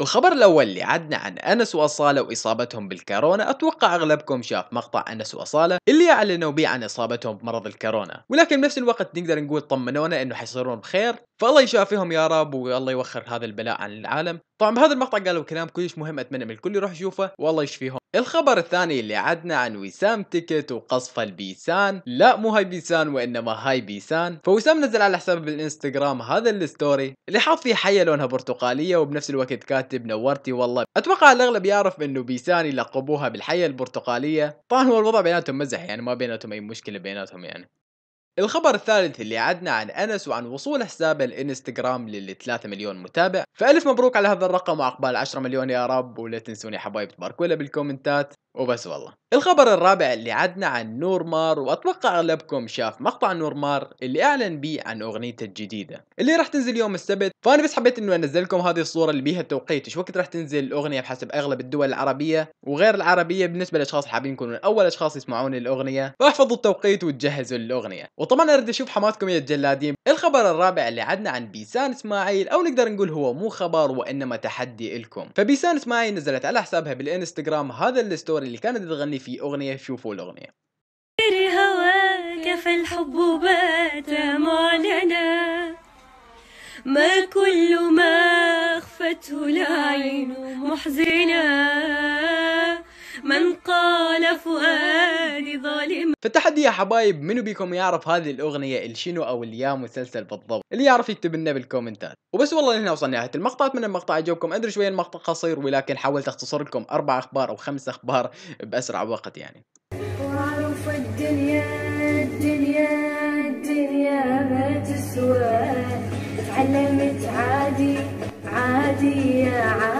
الخبر الأول اللي عدنا عن أنس وأصالة وإصابتهم بالكورونا أتوقع أغلبكم شاف مقطع أنس وأصالة اللي أعلنوا به عن إصابتهم بمرض الكورونا ولكن بنفس الوقت نقدر نقول طمنونا أنه حيصيرون بخير فالله يشافيهم يا رب والله يوخر هذا البلاء عن العالم طبعا بهذا المقطع قالوا كلام كلش مهم اتمنى من الكل يروح يشوفه والله يشفيهم الخبر الثاني اللي عدنا عن وسام تكت وقصف البيسان لا مو هاي بيسان وانما هاي بيسان فوسام نزل على حسابه بالانستغرام هذا الستوري اللي حاط فيه حيه لونها برتقاليه وبنفس الوقت كاتب نورتي والله اتوقع الاغلب يعرف انه بيسان يلقبوها بالحيه البرتقاليه طبعا هو الوضع بيناتهم مزح يعني ما بيناتهم اي مشكله بيناتهم يعني الخبر الثالث اللي عدنا عن أنس وعن وصول حسابه الانستغرام لل 3 مليون متابع فألف مبروك على هذا الرقم وعقبال 10 مليون يا رب ولا تنسوني حبايب تباركوا له بالكومنتات وبس والله الخبر الرابع اللي عدنا عن نورمار واتوقع اغلبكم شاف مقطع نورمار اللي اعلن بيه عن اغنيته الجديده اللي راح تنزل يوم السبت فانا بس حبيت انه انزل لكم هذه الصوره اللي بيها التوقيت وش وقت راح تنزل الاغنيه بحسب اغلب الدول العربيه وغير العربيه بالنسبه للاشخاص اللي حابين يكونوا اول اشخاص يسمعون الاغنيه فاحفظوا التوقيت وتجهزوا الاغنيه وطبعا اريد اشوف حماتكم يا الجلادين الخبر الرابع اللي عدنا عن بيسان اسماعيل او نقدر نقول هو مو خبر وانما تحدي لكم فبيسان اسماعيل نزلت على حسابها بالانستغرام هذا الستوري الدور اللي كانت بتغني فيه اغنيه شوفوا الاغنيه هواك فالحب بات معلنا ما كل ما أخفته العين محزنا من قال فؤاد اللي ظالم في التحدي يا حبايب منو بيكم يعرف هذه الاغنيه الشنو او اليا مسلسل بالضبط اللي يعرف يكتب لنا بالكومنتات وبس والله هنا وصلنا نهايه المقطع اتمنى المقطع عجبكم ادري شويه المقطع قصير ولكن حاولت اختصر لكم اربع اخبار او خمس اخبار باسرع وقت يعني الدنيا الدنيا الدنيا ما تسوى تعلمت عادي عادي يا عادي